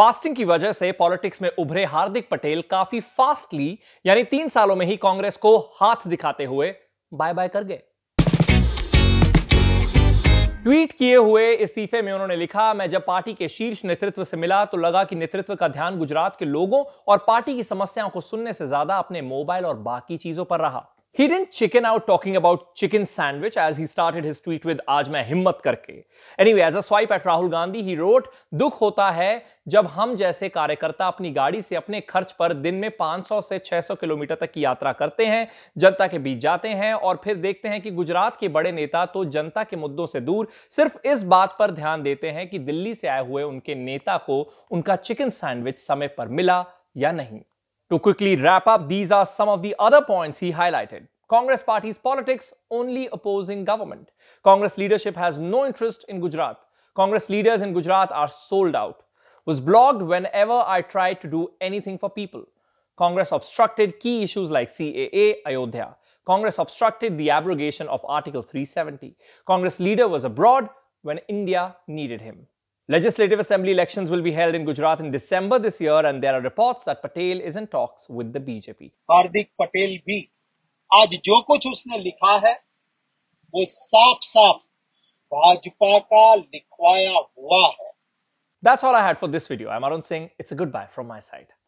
Fasting की वजह से पॉलिटिक्स में उभरे हार्दिक पटेल काफी फास्टली यानी तीन सालों में ही कांग्रेस को हाथ दिखाते हुए बाय बाय कर गए ट्वीट किए हुए इस्तीफे में उन्होंने लिखा मैं जब पार्टी के शीर्ष नेतृत्व से मिला तो लगा कि नेतृत्व का ध्यान गुजरात के लोगों और पार्टी की समस्याओं को सुनने से ज्यादा अपने मोबाइल और बाकी चीजों पर रहा He didn't chicken out talking about chicken sandwich as he started his tweet with आज मैं हिम्मत करके. Anyway, as a swipe at Rahul Gandhi, he wrote, दुख होता है जब हम जैसे कार्यकर्ता अपनी गाड़ी से अपने खर्च पर दिन में 500 से 600 किलोमीटर तक की यात्रा करते हैं, जनता के बीच जाते हैं और फिर देखते हैं कि गुजरात के बड़े नेता तो जनता के मुद्दों से दूर सिर्फ इस बात पर ध्यान देते हैं कि दिल्ली से आए हुए उनके नेता को उनका चिकन सैंडविच समय पर मिला या नहीं To quickly wrap up, these are some of the other points he highlighted. Congress party's politics only opposing government. Congress leadership has no interest in Gujarat. Congress leaders in Gujarat are sold out. Was blocked whenever I tried to do anything for people. Congress obstructed key issues like CAA, Ayodhya. Congress obstructed the abrogation of Article 370. Congress leader was abroad when India needed him. Legislative Assembly elections will be held in Gujarat in December this year, and there are reports that Patel is in talks with the BJP. Hardik Patel, b, आज जो कुछ उसने लिखा है वो साफ साफ भाजपा का लिखवाया हुआ है That's all I had for this video. I'm Arun Singh. It's a goodbye from my side.